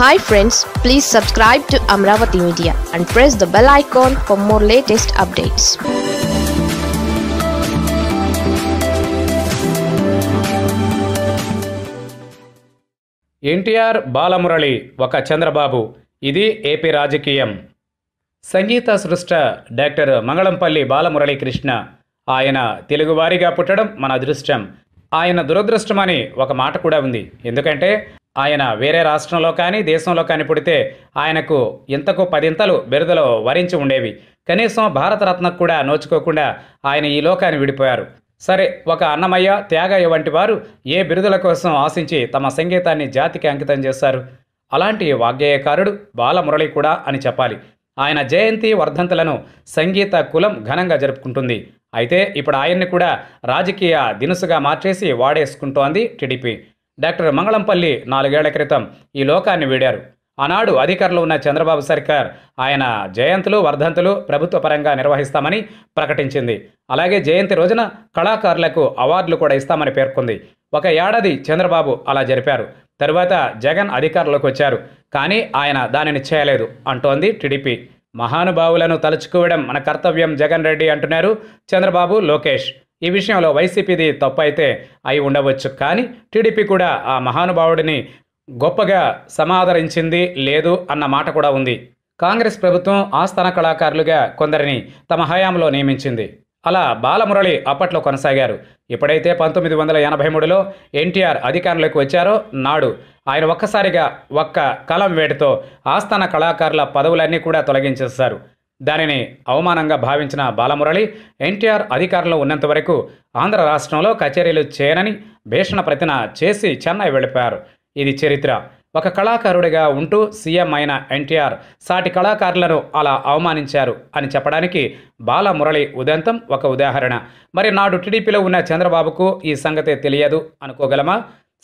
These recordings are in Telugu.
hi friends please subscribe to Amaravati media and press the bell icon for more latest updates NTR Balamurali ఒక చంద్రబాబు ఇది ఏపీ రాజకీయం సంగీత సృష్ట డాక్టర్ మంగళంపల్లి బాలమురళి కృష్ణ ఆయన తెలుగువారిగా పుట్టడం మన అదృష్టం ఆయన దురదృష్టమని ఒక మాట కూడా ఉంది ఎందుకంటే ఆయన వేరే రాష్ట్రంలో కానీ దేశంలో కానీ పుడితే ఆయనకు ఇంతకు పదింతలు బిరుదలో వరించి ఉండేవి కనీసం భారతరత్నకు కూడా నోచుకోకుండా ఆయన ఈ లోకాన్ని విడిపోయారు సరే ఒక అన్నమయ్య త్యాగయ్య వంటి వారు ఏ బిరుదుల కోసం ఆశించి తమ సంగీతాన్ని జాతికి అంకితం చేశారు అలాంటి వాగ్గేయకారుడు బాలమురళి కూడా అని చెప్పాలి ఆయన జయంతి వర్ధంతులను సంగీత కులం ఘనంగా జరుపుకుంటుంది అయితే ఇప్పుడు ఆయన్ని కూడా రాజకీయ దినుసుగా మార్చేసి వాడేసుకుంటోంది టీడీపీ డాక్టర్ మంగళంపల్లి నాలుగేళ్ల క్రితం ఈ లోకాన్ని వీడారు ఆనాడు అధికారంలో ఉన్న చంద్రబాబు సర్కార్ ఆయన జయంతులు వర్ధంతులు ప్రభుత్వ పరంగా నిర్వహిస్తామని ప్రకటించింది అలాగే జయంతి రోజున కళాకారులకు అవార్డులు కూడా ఇస్తామని పేర్కొంది ఒక ఏడాది చంద్రబాబు అలా జరిపారు తరువాత జగన్ అధికారంలోకి వచ్చారు కానీ ఆయన దానిని చేయలేదు అంటోంది టీడీపీ మహానుభావులను తలుచుకోవడం మన కర్తవ్యం జగన్ రెడ్డి అంటున్నారు చంద్రబాబు లోకేష్ ఈ విషయంలో వైసీపీది తప్పు అయితే అయి ఉండవచ్చు కానీ టీడీపీ కూడా ఆ మహానుభావుడిని గొప్పగా సమాదరించింది లేదు అన్న మాట కూడా ఉంది కాంగ్రెస్ ప్రభుత్వం ఆస్థాన కళాకారులుగా కొందరిని తమ హయాంలో నియమించింది అలా బాలమురళి అప్పట్లో కొనసాగారు ఇప్పుడైతే పంతొమ్మిది వందల ఎనభై మూడులో ఎన్టీఆర్ అధికారంలోకి వచ్చారో నాడు ఆయన ఒక్కసారిగా ఒక్క కలం వేటితో ఆస్థాన కళాకారుల పదవులన్నీ కూడా తొలగించేశారు దానిని అవమానంగా భావించిన బాలమురళి ఎన్టీఆర్ అధికారంలో ఉన్నంత వరకు ఆంధ్ర రాష్ట్రంలో కచేరీలు చేయనని భీషణ ప్రతిన చేసి చెన్నై వెళ్ళిపోయారు ఇది చరిత్ర ఒక కళాకారుడిగా ఉంటూ సీఎం అయిన ఎన్టీఆర్ సాటి కళాకారులను అలా అవమానించారు అని చెప్పడానికి బాలమురళి ఉదంతం ఒక ఉదాహరణ మరి నాడు టీడీపీలో ఉన్న చంద్రబాబుకు ఈ సంగతి తెలియదు అనుకోగలమా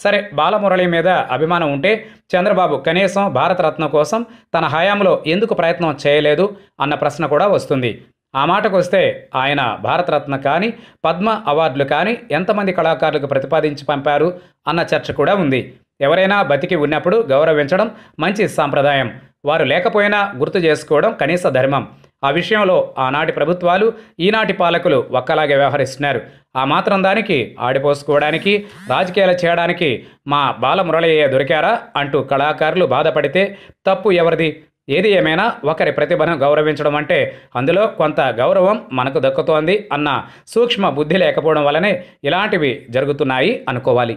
సరే బాలమురళి మీద అభిమానం ఉంటే చంద్రబాబు కనీసం భారతరత్న కోసం తన హయాంలో ఎందుకు ప్రయత్నం చేయలేదు అన్న ప్రశ్న కూడా వస్తుంది ఆ మాటకు వస్తే ఆయన భారతరత్న కానీ పద్మ అవార్డులు కానీ ఎంతమంది కళాకారులకు ప్రతిపాదించి పంపారు అన్న చర్చ కూడా ఉంది ఎవరైనా బతికి ఉన్నప్పుడు గౌరవించడం మంచి సాంప్రదాయం వారు లేకపోయినా గుర్తు చేసుకోవడం కనీస ధర్మం ఆ విషయంలో ఆనాటి ప్రభుత్వాలు ఈనాటి పాలకులు ఒక్కలాగే వ్యవహరిస్తున్నారు ఆ మాత్రం దానికి ఆడిపోసుకోవడానికి రాజకీయాలు చేయడానికి మా బాలమురళయ్య దొరికారా అంటూ కళాకారులు బాధపడితే తప్పు ఎవరిది ఏది ఏమైనా ఒకరి ప్రతిభను గౌరవించడం అంటే అందులో కొంత గౌరవం మనకు దక్కుతోంది అన్న సూక్ష్మ బుద్ధి లేకపోవడం వలనే ఇలాంటివి జరుగుతున్నాయి అనుకోవాలి